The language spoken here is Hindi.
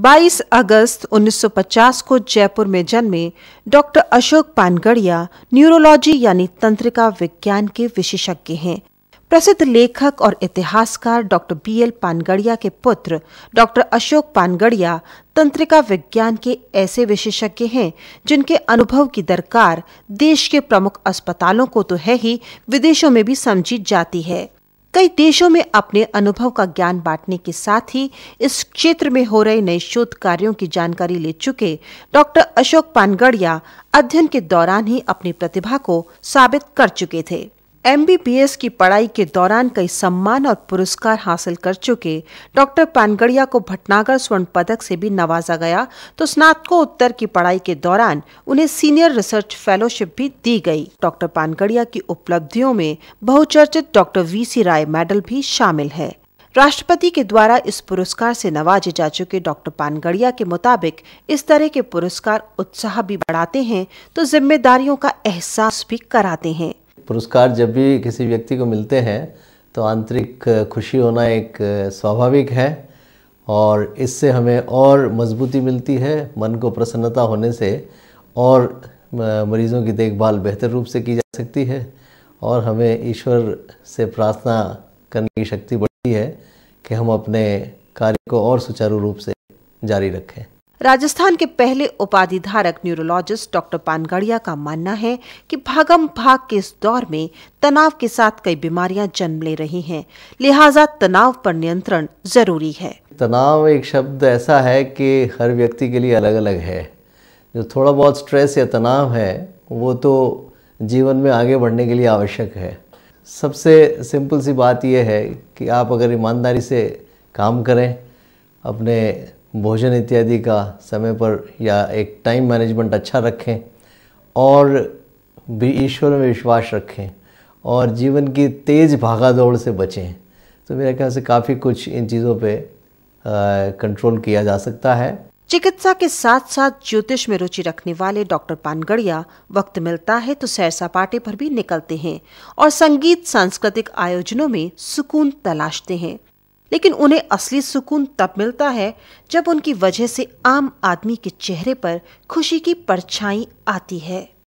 22 अगस्त 1950 को जयपुर में जन्मे डॉक्टर अशोक पानगढ़िया न्यूरोलॉजी यानी तंत्रिका विज्ञान के विशेषज्ञ हैं प्रसिद्ध लेखक और इतिहासकार डॉक्टर बी एल पानगढ़िया के पुत्र डॉक्टर अशोक पानगढ़िया तंत्रिका विज्ञान के ऐसे विशेषज्ञ हैं जिनके अनुभव की दरकार देश के प्रमुख अस्पतालों को तो है ही विदेशों में भी समझी जाती है कई देशों में अपने अनुभव का ज्ञान बांटने के साथ ही इस क्षेत्र में हो रहे नए शोध कार्यों की जानकारी ले चुके डॉक्टर अशोक पानगढ़िया अध्ययन के दौरान ही अपनी प्रतिभा को साबित कर चुके थे एम की पढ़ाई के दौरान कई सम्मान और पुरस्कार हासिल कर चुके डॉक्टर पानगड़िया को भटनागर स्वर्ण पदक से भी नवाजा गया तो स्नातकोत्तर की पढ़ाई के दौरान उन्हें सीनियर रिसर्च फेलोशिप भी दी गई डॉक्टर पानगड़िया की उपलब्धियों में बहुचर्चित डॉक्टर वीसी राय मेडल भी शामिल है राष्ट्रपति के द्वारा इस पुरस्कार से नवाजे जा चुके डॉक्टर पानगड़िया के मुताबिक इस तरह के पुरस्कार उत्साह भी बढ़ाते हैं तो जिम्मेदारियों का एहसास भी कराते हैं पुरस्कार जब भी किसी व्यक्ति को मिलते हैं तो आंतरिक खुशी होना एक स्वाभाविक है और इससे हमें और मजबूती मिलती है मन को प्रसन्नता होने से और मरीज़ों की देखभाल बेहतर रूप से की जा सकती है और हमें ईश्वर से प्रार्थना करने की शक्ति बढ़ती है कि हम अपने कार्य को और सुचारू रूप से जारी रखें राजस्थान के पहले उपाधि धारक न्यूरोलॉजिस्ट डॉक्टर पानगढ़िया का मानना है कि भागम भाग के इस दौर में तनाव के साथ कई बीमारियां जन्म ले रही हैं लिहाजा तनाव पर नियंत्रण जरूरी है तनाव एक शब्द ऐसा है कि हर व्यक्ति के लिए अलग अलग है जो थोड़ा बहुत स्ट्रेस या तनाव है वो तो जीवन में आगे बढ़ने के लिए आवश्यक है सबसे सिंपल सी बात यह है कि आप अगर ईमानदारी से काम करें अपने भोजन इत्यादि का समय पर या एक टाइम मैनेजमेंट अच्छा रखें और भी ईश्वर में विश्वास रखें और जीवन की तेज़ भागा दौड़ से बचें तो मेरे ख्याल से काफ़ी कुछ इन चीज़ों पे कंट्रोल किया जा सकता है चिकित्सा के साथ साथ ज्योतिष में रुचि रखने वाले डॉक्टर पानगढ़िया वक्त मिलता है तो सैर सपाटे पर भी निकलते हैं और संगीत सांस्कृतिक आयोजनों में सुकून तलाशते हैं लेकिन उन्हें असली सुकून तब मिलता है जब उनकी वजह से आम आदमी के चेहरे पर खुशी की परछाई आती है